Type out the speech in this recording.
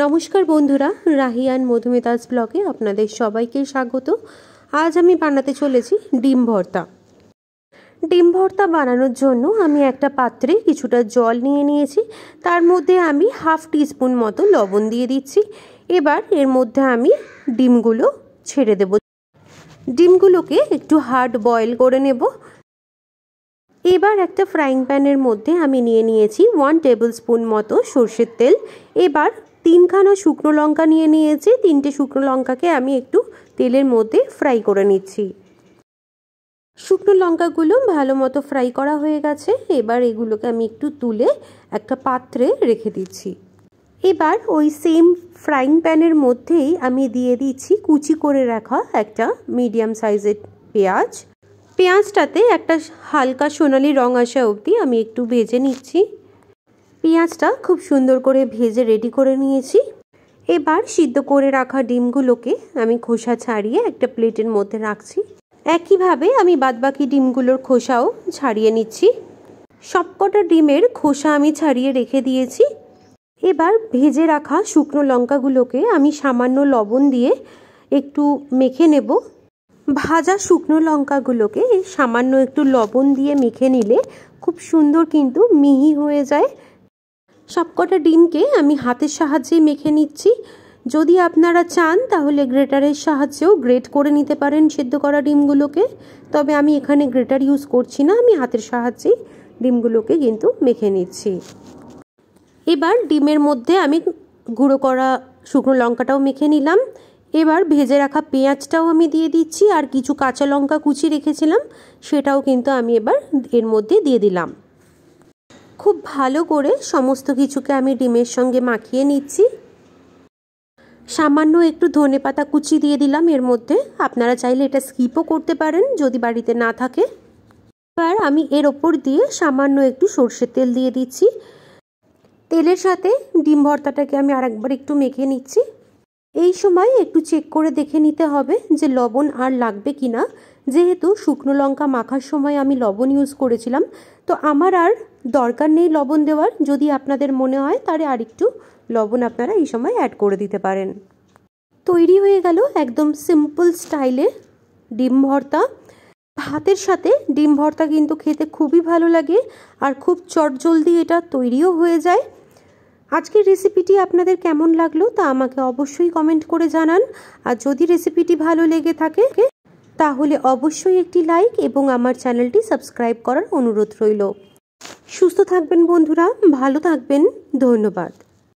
নমস্কার বন্ধুরা রাহিয়ান মধুমিতাস ব্লগে আপনাদের সবাইকে স্বাগত আজ আমি বানাতে চলেছি ডিম ভর্তা ডিম ভর্তা বানানোর জন্য আমি একটা পাত্রে কিছুটা জল নিয়ে নিয়েছি তার মধ্যে আমি হাফ টিস্পুন মতো লবণ দিয়ে দিচ্ছি এবার এর মধ্যে আমি ডিমগুলো ছেড়ে দেব ডিমগুলোকে একটু হার্ড বয়েল করে নেব এবার একটা ফ্রাইং প্যানের মধ্যে আমি নিয়ে নিয়েছি ওয়ান টেবিল স্পুন মতো সর্ষের তেল এবার তিনখানা শুকনো লঙ্কা নিয়ে নিয়েছি তিনটে শুকনো লঙ্কাকে আমি একটু তেলের মধ্যে ফ্রাই করে নিচ্ছি শুকনো লঙ্কাগুলো ভালো মতো ফ্রাই করা হয়ে গেছে এবার এগুলোকে আমি একটু তুলে একটা পাত্রে রেখে দিচ্ছি এবার ওই সেম ফ্রাইং প্যানের মধ্যেই আমি দিয়ে দিচ্ছি কুচি করে রাখা একটা মিডিয়াম সাইজের পেঁয়াজ পেঁয়াজটাতে একটা হালকা সোনালি রং আসা অবধি আমি একটু ভেজে নিচ্ছি পেঁয়াজটা খুব সুন্দর করে ভেজে রেডি করে নিয়েছি এবার সিদ্ধ করে রাখা ডিমগুলোকে আমি খোসা ছাড়িয়ে একটা প্লেটের মধ্যে রাখছি একইভাবে আমি বাদবাকি ডিমগুলোর খোসাও ছাড়িয়ে নিচ্ছি সবকটা ডিমের খোসা আমি ছাড়িয়ে রেখে দিয়েছি এবার ভেজে রাখা শুকনো লঙ্কাগুলোকে আমি সামান্য লবণ দিয়ে একটু মেখে নেব ভাজা শুকনো লঙ্কাগুলোকে সামান্য একটু লবণ দিয়ে মেখে নিলে খুব সুন্দর কিন্তু মিহি হয়ে যায় সবকটা ডিমকে আমি হাতের সাহায্যে মেখে নিচ্ছি যদি আপনারা চান তাহলে গ্রেটারের সাহায্যেও গ্রেট করে নিতে পারেন সেদ্ধ করা ডিমগুলোকে তবে আমি এখানে গ্রেটার ইউজ করছি না আমি হাতের সাহায্যেই ডিমগুলোকে কিন্তু মেখে নিচ্ছি এবার ডিমের মধ্যে আমি গুঁড়ো করা শুকনো লঙ্কাটাও মেখে নিলাম এবার ভেজে রাখা পেঁয়াজটাও আমি দিয়ে দিচ্ছি আর কিছু কাঁচা লঙ্কা কুচি রেখেছিলাম সেটাও কিন্তু আমি এবার এর মধ্যে দিয়ে দিলাম খুব ভালো করে সমস্ত কিছুকে আমি ডিমের সঙ্গে মাখিয়ে নিচ্ছি সামান্য একটু ধনে পাতা কুচি দিয়ে দিলাম এর মধ্যে আপনারা চাইলে এটা স্কিপও করতে পারেন যদি বাড়িতে না থাকে এবার আমি এর ওপর দিয়ে সামান্য একটু সর্ষের তেল দিয়ে দিচ্ছি তেলের সাথে ডিম ভর্তাটাকে আমি আরেকবার একটু মেখে নিচ্ছি এই সময় একটু চেক করে দেখে নিতে হবে যে লবণ আর লাগবে কি না যেহেতু শুকনো লঙ্কা মাখার সময় আমি লবণ ইউজ করেছিলাম তো আমার আর দরকার নেই লবণ দেওয়ার যদি আপনাদের মনে হয় তাহলে আরেকটু লবণ আপনারা এই সময় অ্যাড করে দিতে পারেন তৈরি হয়ে গেল একদম সিম্পল স্টাইলে ডিম ভর্তা ভাতের সাথে ডিম ভর্তা কিন্তু খেতে খুবই ভালো লাগে আর খুব চটজলদি এটা তৈরিও হয়ে যায় আজকের রেসিপিটি আপনাদের কেমন লাগলো তা আমাকে অবশ্যই কমেন্ট করে জানান আর যদি রেসিপিটি ভালো লেগে থাকে তাহলে অবশ্যই একটি লাইক এবং আমার চ্যানেলটি সাবস্ক্রাইব করার অনুরোধ রইল সুস্থ থাকবেন বন্ধুরা ভালো থাকবেন ধন্যবাদ